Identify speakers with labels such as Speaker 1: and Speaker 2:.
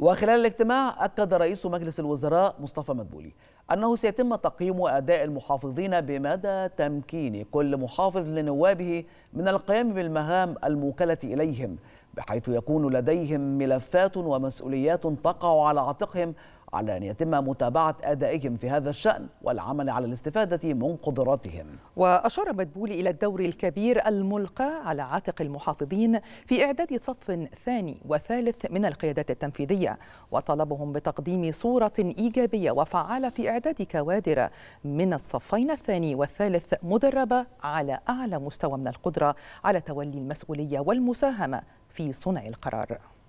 Speaker 1: وخلال الاجتماع أكد رئيس مجلس الوزراء مصطفى مدبولي أنه سيتم تقييم أداء المحافظين بمدى تمكين كل محافظ لنوابه من القيام بالمهام الموكلة إليهم بحيث يكون لديهم ملفات ومسؤوليات تقع على عاتقهم على أن يتم متابعة أدائهم في هذا الشأن والعمل على الاستفادة من قدراتهم
Speaker 2: وأشار مدبولي إلى الدور الكبير الملقى على عاتق المحافظين في إعداد صف ثاني وثالث من القيادات التنفيذية وطلبهم بتقديم صورة إيجابية وفعالة في إعداد كوادر من الصفين الثاني والثالث مدربة على أعلى مستوى من القدرة على تولي المسؤولية والمساهمة في صنع القرار